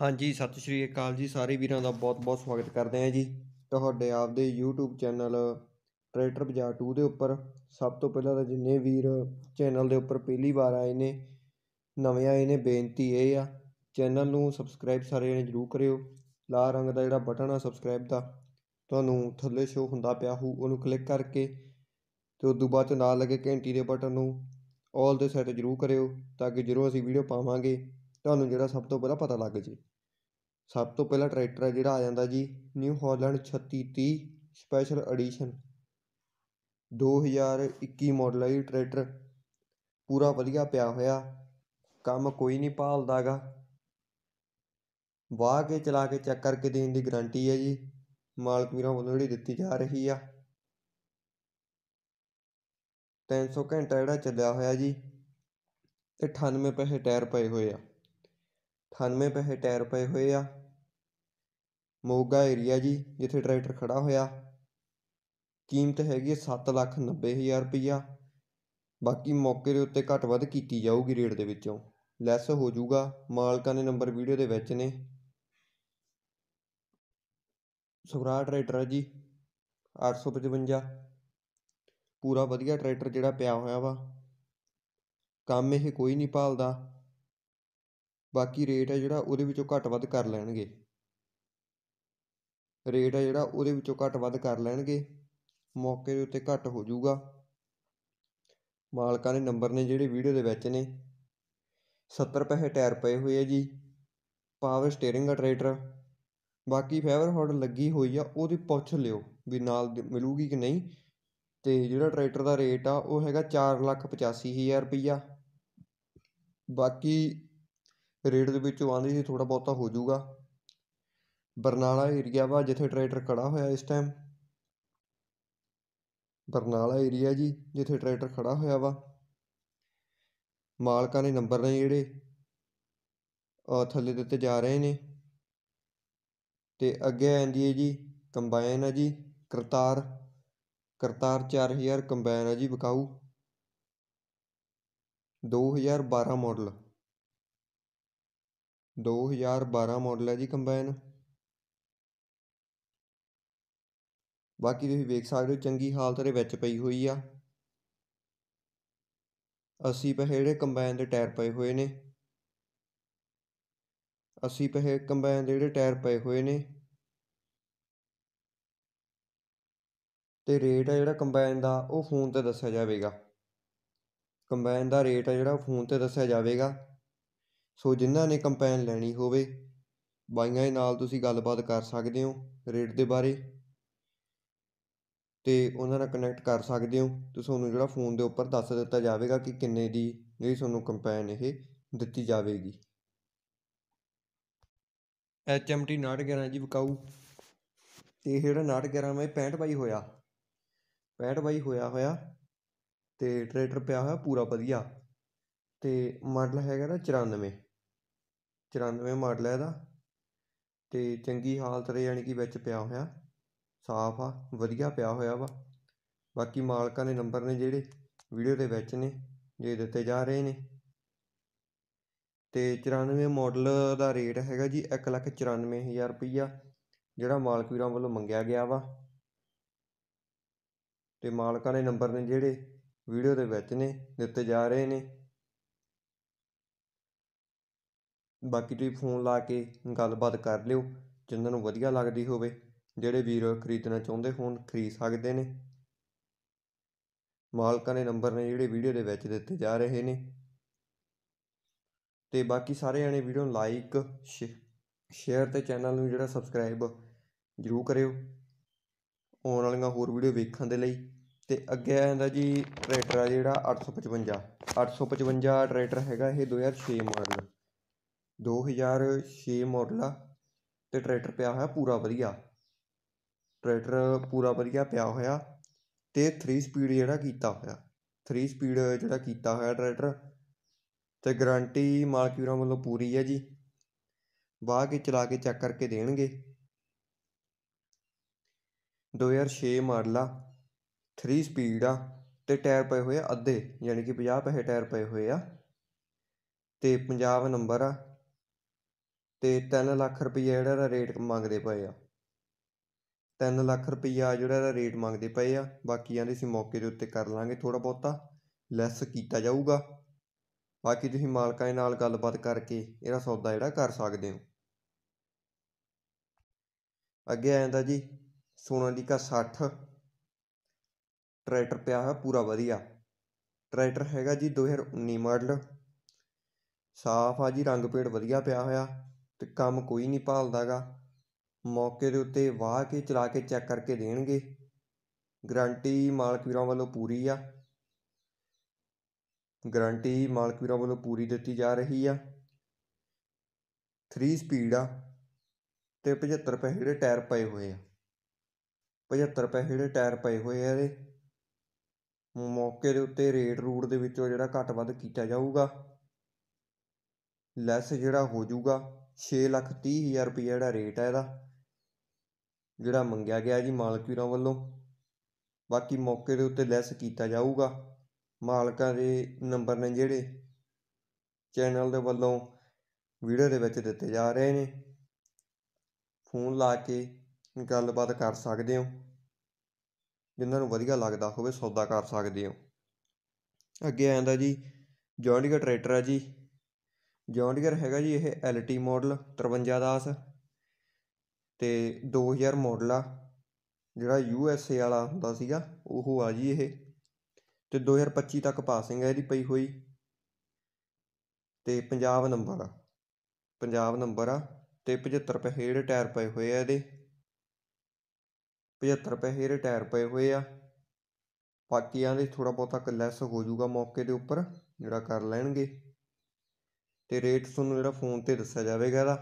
ਹਾਂਜੀ ਸਤਿ ਸ਼੍ਰੀ ਅਕਾਲ ਜੀ ਸਾਰੇ ਵੀਰਾਂ ਦਾ ਬਹੁਤ-ਬਹੁਤ ਸਵਾਗਤ ਕਰਦੇ ਹਾਂ ਜੀ ਤੁਹਾਡੇ ਆਪਦੇ YouTube ਚੈਨਲ ਟਰੈਕਟਰ ਬਾਜ਼ਾਰ 2 ਦੇ ਉੱਪਰ ਸਭ ਤੋਂ ਪਹਿਲਾਂ ਤਾਂ ਜਿੰਨੇ ਵੀਰ ਚੈਨਲ ਦੇ ਉੱਪਰ ਪਹਿਲੀ ਵਾਰ ਆਏ ਨੇ ਨਵੇਂ ਆਏ ਨੇ ਬੇਨਤੀ ਇਹ ਆ ਚੈਨਲ ਨੂੰ ਸਬਸਕ੍ਰਾਈਬ ਸਾਰੇ ਜਣੇ ਜ਼ਰੂਰ ਕਰਿਓ ਲਾਲ ਰੰਗ ਦਾ ਜਿਹੜਾ ਬਟਨ ਆ ਸਬਸਕ੍ਰਾਈਬ ਦਾ ਤੁਹਾਨੂੰ ਥੱਲੇ ਸ਼ੋ ਹੁੰਦਾ ਪਿਆ ਹੋ ਉਹਨੂੰ ਕਲਿੱਕ ਕਰਕੇ ਤੇ ਉਸ ਤੋਂ ਬਾਅਦ ਨਾਲ ਲੱਗੇ ਘੰਟੀ ਦੇ ਬਟਨ ਨੂੰ ਆਲ ਦੇ ਸੈਟ ਜ਼ਰੂਰ ਕਰਿਓ ਤਾਂ ਕਿ ਜਦੋਂ ਅਸੀਂ ਵੀਡੀਓ ਪਾਵਾਂਗੇ ਤੁਹਾਨੂੰ ਜਿਹੜਾ ਸਭ ਤੋਂ ਪਹਿਲਾਂ ਪਤਾ ਲੱਗ ਜੇ ਸਭ ਤੋਂ ਪਹਿਲਾਂ ਟਰੈਕਟਰ ਹੈ ਜਿਹੜਾ ਆ ਜਾਂਦਾ ਜੀ ਨਿਊ ਹੋਲੈਂਡ ਛੱਤੀ ਤੀਹ ਸਪੈਸ਼ਲ ਐਡੀਸ਼ਨ ਦੋ ਹਜ਼ਾਰ ਇੱਕੀ ਮਾਡਲ ਹੈ ਜੀ ਟਰੈਕਟਰ ਪੂਰਾ ਵਧੀਆ ਪਿਆ ਹੋਇਆ ਕੰਮ ਕੋਈ ਨਹੀਂ ਭਾਲਦਾਗਾ ਵਾਹ ਕੇ ਚਲਾ ਕੇ ਚੈੱਕ ਕਰਕੇ ਦੇਣ ਦੀ ਗਾਰੰਟੀ ਹੈ ਜੀ ਮਾਲਕ ਵੀਰਾਂ ਵੱਲੋਂ ਜਿਹੜੀ ਦਿੱਤੀ ਜਾ ਰਹੀ ਆ 300 ਘੰਟਾ ਜਿਹੜਾ ਚੱਲਿਆ ਹੋਇਆ ਜੀ ਤੇ 98 ਪੈਸੇ ਟਾਇਰ ਪਏ ਹੋਏ ਆ ਅਠਾਨਵੇਂ ਪੈਸੇ ਟਾਇਰ ਪਏ ਹੋਏ ਆ ਮੋਗਾ ਏਰੀਆ ਜੀ ਜਿੱਥੇ ਟਰੈਕਟਰ ਖੜਾ ਹੋਇਆ ਕੀਮਤ ਹੈਗੀ ਹੈ 7 ਲੱਖ 90 ਹਜ਼ਾਰ ਰੁਪਈਆ ਬਾਕੀ ਮੌਕੇ ਦੇ ਉੱਤੇ ਘੱਟ ਵੱਧ ਕੀਤੀ ਜਾਊਗੀ ਰੇਟ ਦੇ ਵਿੱਚੋਂ ਲੈਸ ਹੋ ਜਾਊਗਾ ਮਾਲਕਾਂ ਦੇ ਨੰਬਰ ਵੀਡੀਓ ਦੇ ਵਿੱਚ ਨੇ ਸੁਗਰਾ ਟਰੈਕਟਰ ਹੈ ਜੀ 855 ਪੂਰਾ ਵਧੀਆ ਟਰੈਕਟਰ ਜਿਹੜਾ ਪਿਆ ਹੋਇਆ ਵਾ ਕੰਮ ਇਹ ਕੋਈ ਨਹੀਂ ਭਾਲਦਾ ਬਾਕੀ ਰੇਟ ਹੈ ਜਿਹੜਾ ਉਹਦੇ ਵਿੱਚੋਂ ਘੱਟ ਵੱਧ ਕਰ ਲੈਣਗੇ ਰੇਟ ਹੈ ਜਿਹੜਾ ਉਹਦੇ ਵਿੱਚੋਂ ਘੱਟ ਵੱਧ ਕਰ ਲੈਣਗੇ ਮੌਕੇ ਦੇ ਉੱਤੇ ਘੱਟ ਹੋ ਜਾਊਗਾ ਮਾਲਕਾਂ ਦੇ ਨੰਬਰ ਨੇ ਜਿਹੜੇ ਵੀਡੀਓ ਦੇ ਵਿੱਚ ਨੇ 70 ਪੈਸੇ ਟਾਇਰ ਪਏ ਹੋਏ ਆ ਜੀ ਪਾਵਰ ਸਟੀering ਦਾ ਟਰੈਕਟਰ ਬਾਕੀ ਫਾਈਬਰ ਹੌਡ ਲੱਗੀ ਹੋਈ ਆ ਉਹਦੀ ਪੁੱਛ ਲਿਓ ਵੀ ਨਾਲ ਮਿਲੂਗੀ ਕਿ ਨਹੀਂ ਤੇ ਜਿਹੜਾ ਟਰੈਕਟਰ ਦਾ ਰੇਟ ਆ ਉਹ ਹੈਗਾ 485000 ਰੁਪਇਆ ਬਾਕੀ ਰੇਟ ਦੇ ਵਿੱਚੋਂ ਆਂਦੀ ਸੀ ਥੋੜ੍ਹਾ ਬਹੁਤਾ ਹੋ ਜਾਊਗਾ ਬਰਨਾਲਾ ਏਰੀਆ ਵਾ ਜਿੱਥੇ ਟਰੈਕਟਰ ਖੜਾ ਹੋਇਆ ਇਸ ਟਾਈਮ ਬਰਨਾਲਾ ਏਰੀਆ ਜੀ ਜਿੱਥੇ ਟਰੈਕਟਰ ਖੜਾ ਹੋਇਆ ਵਾ ਮਾਲਕਾਂ ਦੇ ਨੰਬਰ ਨੇ ਜਿਹੜੇ ਥੱਲੇ ਦਿੱਤੇ ਜਾ ਰਹੇ ਨੇ ਤੇ ਅੱਗੇ ਆਂਦੀ ਹੈ ਜੀ ਕੰਬਾਈਨ ਹੈ ਜੀ ਕਰਤਾਰ ਕਰਤਾਰ 4000 ਕੰਬਾਈਨ ਹੈ ਜੀ ਵਿਕਾਊ 2012 ਮਾਡਲ ਦੋ ਹਜ਼ਾਰ ਬਾਰਾਂ ਮਾਡਲ ਹੈ ਜੀ ਕੰਬਾਈਨ ਬਾਕੀ ਤੁਸੀਂ ਵੇਖ ਸਕਦੇ ਹੋ ਚੰਗੀ ਹਾਲਤ ਦੇ ਵਿੱਚ ਪਈ ਹੋਈ ਆ 80 ਪਹੇ ਜਿਹੜੇ ਕੰਬਾਈਨ ਦੇ ਟਾਇਰ ਪਏ ਹੋਏ ਨੇ 80 ਪਹੇ ਕੰਬਾਈਨ ਦੇ ਜਿਹੜੇ ਟਾਇਰ ਪਏ ਹੋਏ ਨੇ ਤੇ ਰੇਟ ਆ ਜਿਹੜਾ ਕੰਬਾਈਨ ਦਾ ਉਹ ਫੋਨ ਤੇ ਦੱਸਿਆ ਜਾਵੇਗਾ ਕੰਬਾਈਨ ਦਾ ਰੇਟ ਆ ਜਿਹੜਾ ਫੋਨ ਤੇ ਦੱਸਿਆ ਜਾਵੇਗਾ ਸੋ ਜਿਨ੍ਹਾਂ ਨੇ ਕੰਪੈਨ ਲੈਣੀ ਹੋਵੇ ਬਾਈਆਂ ਦੇ ਨਾਲ ਤੁਸੀਂ ਗੱਲਬਾਤ ਕਰ ਸਕਦੇ ਹੋ ਰੇਟ ਦੇ ਬਾਰੇ ਤੇ ਉਹਨਾਂ ਨਾਲ ਕਨੈਕਟ ਕਰ ਸਕਦੇ ਹੋ ਤੇ ਤੁਹਾਨੂੰ ਜਿਹੜਾ ਫੋਨ ਦੇ ਉੱਪਰ ਦੱਸ ਦਿੱਤਾ ਜਾਵੇਗਾ ਕਿ ਕਿੰਨੇ ਦੀ ਜਿਹੜੀ ਤੁਹਾਨੂੰ ਕੰਪੈਨ ਇਹ ਦਿੱਤੀ ਜਾਵੇਗੀ ਐਚਐਮਟੀ 911 ਜੀ ਵਿਕਾਊ ਤੇ ਇਹ ਜਿਹੜਾ 911 ਵਾ 65 ਬਾਈ ਹੋਇਆ 65 ਬਾਈ ਹੋਇਆ ਹੋਇਆ ਤੇ ਟਰੈਕਟਰ ਪਿਆ ਹੋਇਆ ਪੂਰਾ ਵਧੀਆ ਅਤੇ ਮਾਡਲ ਹੈਗਾ ਨਾ ਚੁਰਾਨਵੇਂ ਚੁਰਾਨਵੇਂ ਮਾਡਲ ਹੈ ਇਹਦਾ ਅਤੇ ਚੰਗੀ ਹਾਲਤ ਰੇ ਯਾਨੀ ਕਿ ਵਿੱਚ ਪਿਆ ਹੋਇਆ ਸਾਫ ਆ ਵਧੀਆ ਪਿਆ ਹੋਇਆ ਵਾ ਬਾਕੀ ਮਾਲਕਾਂ ਦੇ ਨੰਬਰ ਨੇ ਜਿਹੜੇ ਵੀਡੀਓ ਦੇ ਵਿੱਚ ਨੇ ਜੇ ਦਿੱਤੇ ਜਾ ਰਹੇ ਨੇ ਤੇ 94 ਮਾਡਲ ਦਾ ਰੇਟ ਹੈਗਾ ਜੀ 194000 ਰੁਪਈਆ ਜਿਹੜਾ ਮਾਲਕ ਵੀਰਾਂ ਵੱਲੋਂ ਮੰਗਿਆ ਗਿਆ ਵਾ ਤੇ ਮਾਲਕਾਂ ਦੇ ਨੰਬਰ ਨੇ ਜਿਹੜੇ ਵੀਡੀਓ ਦੇ ਵਿੱਚ ਨੇ ਦਿੱਤੇ ਜਾ ਰਹੇ ਨੇ ਬਾਕੀ ਤੁਸੀਂ ਫੋਨ ਲਾ ਕੇ ਗੱਲਬਾਤ ਕਰ ਲਿਓ ਜਿੰਨਾਂ ਨੂੰ ਵਧੀਆ ਲੱਗਦੀ ਹੋਵੇ ਜਿਹੜੇ ਵੀਰ ਖਰੀਦਣਾ ਚਾਹੁੰਦੇ ਹੋਣ ਖਰੀਦ ਸਕਦੇ ਨੇ ਮਾਲਕਾਂ ਦੇ ਨੰਬਰ ਨੇ ਜਿਹੜੇ ਵੀਡੀਓ ਦੇ ਵਿੱਚ ਦਿੱਤੇ ਜਾ ਰਹੇ ਨੇ ਤੇ ਬਾਕੀ ਸਾਰੇ ਜਣੇ ਵੀਡੀਓ ਨੂੰ ਲਾਈਕ ਸ਼ੇਅਰ ਤੇ ਚੈਨਲ ਨੂੰ ਜਿਹੜਾ ਸਬਸਕ੍ਰਾਈਬ ਜਰੂਰ ਕਰਿਓ ਆਉਣ ਵਾਲੀਆਂ ਹੋਰ ਵੀਡੀਓ ਵੇਖਣ ਦੇ ਲਈ ਤੇ ਅੱਗੇ ਆ ਜਾਂਦਾ ਜੀ ਟਰੈਕਟਰ ਆ ਜਿਹੜਾ 855 855 ਟਰੈਕਟਰ ਹੈਗਾ ਇਹ 2006 ਮਾਡਲ 2006 ਮਾਡਲ ਆ ਤੇ ਟਰੈਕਟਰ ਪਿਆ ਹੋਇਆ ਪੂਰਾ ਵਧੀਆ ਟਰੈਕਟਰ ਪੂਰਾ ਵਧੀਆ ਪਿਆ ਹੋਇਆ ਤੇ 3 ਸਪੀਡ ਜਿਹੜਾ ਕੀਤਾ ਹੋਇਆ 3 ਸਪੀਡ ਜਿਹੜਾ ਕੀਤਾ ਹੋਇਆ ਟਰੈਕਟਰ ਤੇ ਗਾਰੰਟੀ ਮਾਲਕ ਵੀਰਾਂ ਵੱਲੋਂ ਪੂਰੀ ਹੈ ਜੀ ਵਾਹ ਕੇ ਚਲਾ ਕੇ ਚੈੱਕ ਕਰਕੇ ਦੇਣਗੇ 2006 ਮਾਡਲ ਆ 3 ਸਪੀਡ ਆ ਤੇ ਟਾਇਰ ਪਏ ਹੋਏ ਆ ਅੱਧੇ ਯਾਨੀ ਕਿ 50 ਪੈਸੇ ਟਾਇਰ ਪਏ ਹੋਏ ਆ ਤੇ ਪੰਜਾਬ ਨੰਬਰ ਆ ਅਤੇ ਤਿੰਨ ਲੱਖ ਰੁਪਈਆ ਜਿਹੜਾ ਇਹਦਾ ਰੇਟ ਮੰਗਦੇ ਪਏ ਆ ਤਿੰਨ ਲੱਖ ਰੁਪਈਆ ਜਿਹੜਾ ਇਹਦਾ ਰੇਟ ਮੰਗਦੇ ਪਏ ਆ ਬਾਕੀ ਕਹਿੰਦੇ ਅਸੀਂ ਮੌਕੇ ਦੇ ਉੱਤੇ ਕਰ ਲਾਂਗੇ ਥੋੜ੍ਹਾ ਬਹੁਤਾ ਲੈਸ ਕੀਤਾ ਜਾਊਗਾ ਬਾਕੀ ਤੁਸੀਂ ਮਾਲਕਾਂ ਦੇ ਨਾਲ ਗੱਲਬਾਤ ਕਰਕੇ ਇਹਦਾ ਸੌਦਾ ਜਿਹੜਾ ਕਰ ਸਕਦੇ ਹੋ ਅੱਗੇ ਆ ਜਾਂਦਾ ਜੀ ਕਾ 60 ਟਰੈਕਟਰ ਪਿਆ ਹੈ ਪੂਰਾ ਵਧੀਆ ਟਰੈਕਟਰ ਹੈਗਾ ਜੀ 2019 ਮਾਡਲ ਸਾਫ ਆ ਜੀ ਰੰਗ ਪੇਂਟ ਵਧੀਆ ਪਿਆ ਹੋਇਆ ਤੇ ਕੰਮ ਕੋਈ ਨਹੀਂ ਭਾਲਦਾਗਾ ਮੌਕੇ ਦੇ ਉੱਤੇ ਵਾਹ ਕੇ ਚਲਾ ਕੇ ਚੈੱਕ ਕਰਕੇ ਦੇਣਗੇ ਗਰੰਟੀ ਮਾਲਕ ਵੀਰਾਂ ਵੱਲੋਂ ਪੂਰੀ ਆ ਗਰੰਟੀ ਮਾਲਕ ਵੀਰਾਂ ਵੱਲੋਂ ਪੂਰੀ ਦਿੱਤੀ ਜਾ ਰਹੀ ਆ 3 ਸਪੀਡ ਆ ਤੇ 75 ਰੁਪਏ ਜਿਹੜੇ ਟਾਇਰ ਪਏ ਹੋਏ ਆ 75 ਰੁਪਏ ਜਿਹੜੇ ਟਾਇਰ ਪਏ ਹੋਏ ਆ ਇਹਦੇ ਮੌਕੇ ਦੇ ਉੱਤੇ ਰੇਟ ਰੂਟ ਦੇ ਵਿੱਚੋਂ ਜਿਹੜਾ ਘੱਟ ਵੱਧ ਕੀਤਾ ਜਾਊਗਾ ਲੈਸ ਜਿਹੜਾ ਹੋ ਜਾਊਗਾ 630000 ਲੱਖ ਹਜ਼ਾਰ ਰੁਪਏ ਜਿਹੜਾ ਰੇਟ ਹੈ ਇਹਦਾ ਜਿਹੜਾ ਮੰਗਿਆ ਗਿਆ ਜੀ ਮਾਲਕ ਵੀਰਾਂ ਵੱਲੋਂ ਬਾਕੀ ਮੌਕੇ ਦੇ ਉੱਤੇ ਲੈਸ ਕੀਤਾ ਜਾਊਗਾ ਮਾਲਕਾਂ ਦੇ ਨੰਬਰ ਨੇ ਜਿਹੜੇ ਚੈਨਲ ਦੇ ਵੱਲੋਂ ਵੀਡੀਓ ਦੇ ਵਿੱਚ ਦਿੱਤੇ ਜਾ ਰਹੇ ਨੇ ਫੋਨ ਲਾ ਕੇ ਗੱਲਬਾਤ ਕਰ ਸਕਦੇ ਹੋ ਜਿਨ੍ਹਾਂ ਨੂੰ ਵਧੀਆ ਲੱਗਦਾ ਹੋਵੇ ਸੌਦਾ ਕਰ ਸਕਦੇ ਹੋ ਅੱਗੇ ਆਂਦਾ ਜੀ ਜੌਂਡੀਆ ਟਰੈਕਟਰ ਹੈ ਜੀ ਜੌਨ ਡੀਅਰ ਹੈਗਾ ਜੀ ਇਹ ਐਲ ਟੀ ਮਾਡਲ 5310 ਦਾਸ 2000 ਮਾਡਲ ਆ ਜਿਹੜਾ ਯੂ ਐਸ ਏ ਵਾਲਾ ਹੁੰਦਾ ਸੀਗਾ ਉਹ ਆ ਜੀ ਇਹ ਤੇ 2025 ਤੱਕ ਪਾਸਿੰਗ ਹੈ ਇਹਦੀ ਪਈ ਹੋਈ ਤੇ ਪੰਜਾਬ ਨੰਬਰ ਆ ਪੰਜਾਬ ਨੰਬਰ ਆ ਤੇ 75 ਰੁਪਏ ਜਿਹੜੇ ਟਾਇਰ ਪਏ ਹੋਏ ਆ ਇਹਦੇ 75 ਰੁਪਏ ਜਿਹੜੇ ਟਾਇਰ ਪਏ ਹੋਏ ਆ ਬਾਕੀਆਂ ਦੇ ਥੋੜਾ ਬਹੁਤਾ ਲੈਸ ਹੋ ਜਾਊਗਾ ਮੌਕੇ ਦੇ ਉੱਪਰ ਜਿਹੜਾ ਕਰ ਲੈਣਗੇ ਤੇ ਰੇਟ ਤੁਹਾਨੂੰ ਜਿਹੜਾ ਫੋਨ ਤੇ ਦੱਸਿਆ ਜਾਵੇਗਾ ਇਹਦਾ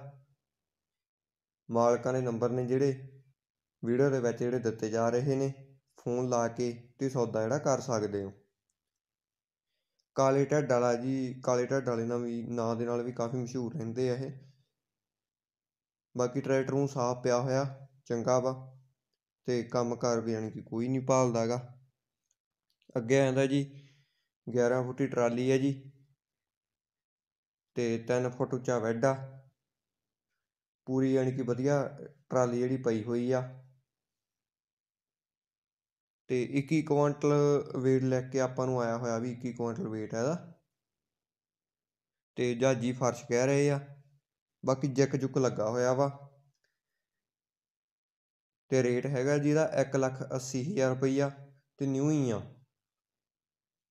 ਮਾਲਕਾਂ ਦੇ ਨੰਬਰ ਨੇ ਜਿਹੜੇ ਵੀਡੀਓ ਦੇ ਵਿੱਚ ਜਿਹੜੇ ਦਿੱਤੇ ਜਾ ਰਹੇ ਨੇ ਫੋਨ ਲਾ ਕੇ ਤੁਸੀਂ ਸੌਦਾ ਜਿਹੜਾ ਕਰ ਸਕਦੇ ਹੋ ਕਾਲੇ ਢੱਡ ਵਾਲਾ ਜੀ ਕਾਲੇ ਢੱਡ ਵਾਲੇ ਨਾਲ ਵੀ ਨਾਂ ਦੇ ਨਾਲ ਵੀ ਕਾਫੀ ਮਸ਼ਹੂਰ ਰਹਿੰਦੇ ਆ ਇਹ ਬਾਕੀ ਟਰੈਕਟਰ ਨੂੰ ਸਾਫ਼ ਪਿਆ ਹੋਇਆ ਚੰਗਾ ਵਾ ਤੇ ਕੰਮ ਕਰ ਵੀ ਯਾਨੀ ਕਿ ਕੋਈ ਨਹੀਂ ਭਾਲਦਾਗਾ ਅੱਗੇ ਆਂਦਾ ਜੀ 11 ਫੁੱਟੀ ਟਰਾਲੀ ਹੈ ਜੀ ਤੇ ਤਿੰਨ ਫੁੱਟ ਉੱਚਾ ਬੈੱਡ ਆ ਪੂਰੀ ਯਾਨੀ ਕਿ ਵਧੀਆ ਟਰਾਲੀ ਜਿਹੜੀ ਪਈ ਹੋਈ ਆ ਤੇ 21 ਕੁਇੰਟਲ weight ਲੈ ਕੇ ਆਪਾਂ ਨੂੰ ਆਇਆ ਹੋਇਆ ਵੀ 21 ਕੁਇੰਟਲ weight ਹੈ ਇਹਦਾ ਤੇ ਜਾਜੀ ਫਰਸ਼ ਕਹਿ ਰਹੇ ਆ ਬਾਕੀ ਜੱਕ ਜੁਕ ਲੱਗਾ ਹੋਇਆ ਵਾ ਤੇ ਰੇਟ ਹੈਗਾ ਜਿਹਦਾ 180000 ਰੁਪਈਆ ਤੇ ਨਿਊ ਹੀ ਆ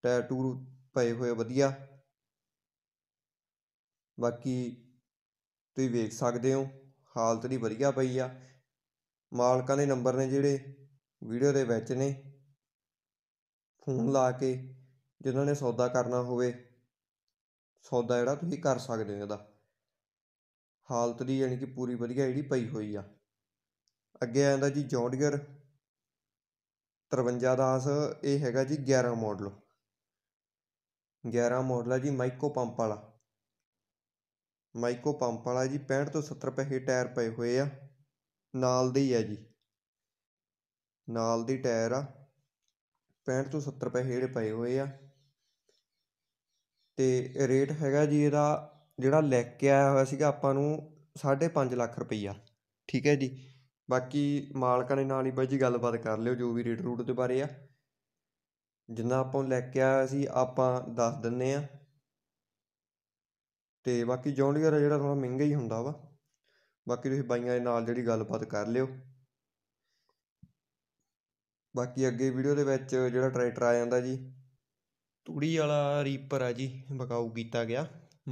ਟੈਟੂ ਪਏ ਹੋਏ ਵਧੀਆ ਬਾਕੀ ਤੁਸੀਂ ਵੇਖ ਸਕਦੇ ਹੋ ਹਾਲਤ ਦੀ ਵਧੀਆ ਪਈ ਆ ਮਾਲਕਾਂ ਦੇ ਨੰਬਰ ਨੇ ਜਿਹੜੇ ਵੀਡੀਓ ਦੇ ਵਿੱਚ ਨੇ ਫੋਨ ਲਾ ਕੇ ਜਿਨ੍ਹਾਂ ਨੇ ਸੌਦਾ ਕਰਨਾ ਹੋਵੇ ਸੌਦਾ ਜਿਹੜਾ ਤੁਸੀਂ ਕਰ ਸਕਦੇ ਹੋ ਇਹਦਾ ਹਾਲਤ ਦੀ ਯਾਨੀ ਕਿ ਪੂਰੀ ਵਧੀਆ ਜਿਹੜੀ ਪਈ ਹੋਈ ਆ ਅੱਗੇ ਆਂਦਾ ਜੀ ਜੌਂਡੀਅਰ 53 ਦਾਸ ਇਹ ਹੈਗਾ ਜੀ 11 ਮਾਡਲ 11 ਮਾਡਲ ਆ ਜੀ ਮਾਈਕੋ ਪੰਪ ਵਾਲਾ ਮਾਈਕੋ ਪੰਪ ਵਾਲਾ ਜੀ 65 ਤੋਂ 70 ਰੁਪਏ ਟਾਇਰ ਪਏ ਹੋਏ ਆ ਨਾਲ ਦੇ ਹੀ ਆ ਜੀ ਨਾਲ ਦੇ ਟਾਇਰ ਆ 65 ਤੋਂ 70 ਰੁਪਏ ਜਿਹੜੇ ਪਏ ਹੋਏ ਆ ਤੇ ਰੇਟ ਹੈਗਾ ਜੀ ਇਹਦਾ ਜਿਹੜਾ ਲੈ ਕੇ ਆਇਆ ਹੋਇਆ ਸੀਗਾ ਆਪਾਂ ਨੂੰ 5.5 ਲੱਖ ਰੁਪਈਆ ਠੀਕ ਹੈ ਜੀ ਬਾਕੀ ਮਾਲਕਾਂ ਦੇ ਨਾਲ ਹੀ ਬਾਈ ਜੀ ਗੱਲਬਾਤ ਕਰ ਲਿਓ ਜੋ ਵੀ ਰੇਟ ਰੂਟ ਦੇ ਬਾਰੇ ਆ ਜਿੰਨਾ ਆਪਾਂ ਲੈ ਕੇ ਆਇਆ ਸੀ ਆਪਾਂ ਦੱਸ ਦਿੰਨੇ ਆ ਤੇ ਬਾਕੀ ਜੌਨ ਡੀਅਰ ਆ ਜਿਹੜਾ ਥੋੜਾ ਮਹਿੰਗਾ ਹੀ ਹੁੰਦਾ ਵਾ ਬਾਕੀ ਤੁਸੀਂ ਬਾਈਆਂ ਦੇ ਨਾਲ ਜਿਹੜੀ ਗੱਲਬਾਤ ਕਰ ਲਿਓ ਬਾਕੀ ਅੱਗੇ ਵੀਡੀਓ ਦੇ ਵਿੱਚ ਜਿਹੜਾ ਟਰੈਕਟਰ ਆ ਜਾਂਦਾ ਜੀ ਤੂੜੀ ਵਾਲਾ ਰੀਪਰ ਆ ਜੀ ਬਕਾਊ ਕੀਤਾ ਗਿਆ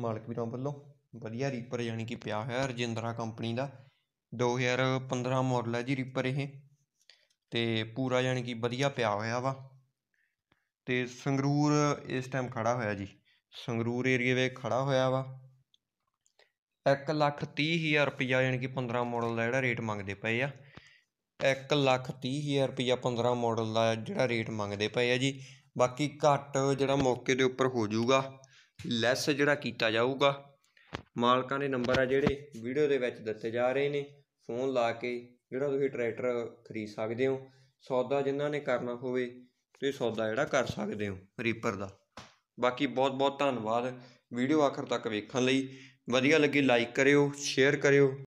ਮਾਲਕ ਵੀਰਾਂ ਵੱਲੋਂ ਵਧੀਆ ਰੀਪਰ ਯਾਨੀ ਕਿ ਪਿਆ ਹੋਇਆ ਰਜਿੰਦਰਾ ਕੰਪਨੀ ਦਾ 2015 ਮਾਡਲ ਹੈ ਜੀ ਰੀਪਰ ਇਹ ਤੇ ਪੂਰਾ ਯਾਨੀ ਕਿ ਵਧੀਆ ਪਿਆ ਹੋਇਆ ਵਾ ਤੇ ਸੰਗਰੂਰ ਇਸ ਟਾਈਮ ਖੜਾ ਹੋਇਆ ਜੀ ਸੰਗਰੂਰ ਏਰੀਆ ਵਿੱਚ ਖੜਾ ਹੋਇਆ ਵਾ 1 ਲੱਖ 30 ਹਜ਼ਾਰ ਰੁਪਇਆ ਯਾਨੀ ਕਿ 15 ਮਾਡਲ ਦਾ ਜਿਹੜਾ ਰੇਟ ਮੰਗਦੇ ਪਏ ਆ 1 ਲੱਖ 30 ਹਜ਼ਾਰ ਰੁਪਇਆ 15 ਮਾਡਲ ਦਾ ਜਿਹੜਾ ਰੇਟ ਮੰਗਦੇ ਪਏ ਆ ਜੀ ਬਾਕੀ ਘੱਟ ਜਿਹੜਾ ਮੌਕੇ ਦੇ ਉੱਪਰ ਹੋ ਜਾਊਗਾ ਲੈਸ ਜਿਹੜਾ ਕੀਤਾ ਜਾਊਗਾ ਮਾਲਕਾਂ ਦੇ ਨੰਬਰ ਆ ਜਿਹੜੇ ਵੀਡੀਓ ਦੇ ਵਿੱਚ ਦਿੱਤੇ ਜਾ ਰਹੇ ਨੇ ਫੋਨ ਲਾ ਕੇ ਜਿਹੜਾ ਤੁਸੀਂ ਟਰੈਕਟਰ ਖਰੀਦ ਸਕਦੇ ਹੋ ਸੌਦਾ ਜਿਨ੍ਹਾਂ ਨੇ ਕਰਨਾ ਹੋਵੇ ਤੁਸੀਂ ਸੌਦਾ ਜਿਹੜਾ ਕਰ ਸਕਦੇ ਹੋ ਰੀਪਰ ਦਾ ਬਾਕੀ ਬਹੁਤ ਬਹੁਤ ਧੰਨਵਾਦ ਵੀਡੀਓ ਆਖਰ ਤੱਕ ਵੇਖਣ ਲਈ ਵਧੀਆ ਲੱਗੇ ਲਾਈਕ ਕਰਿਓ ਸ਼ੇਅਰ ਕਰਿਓ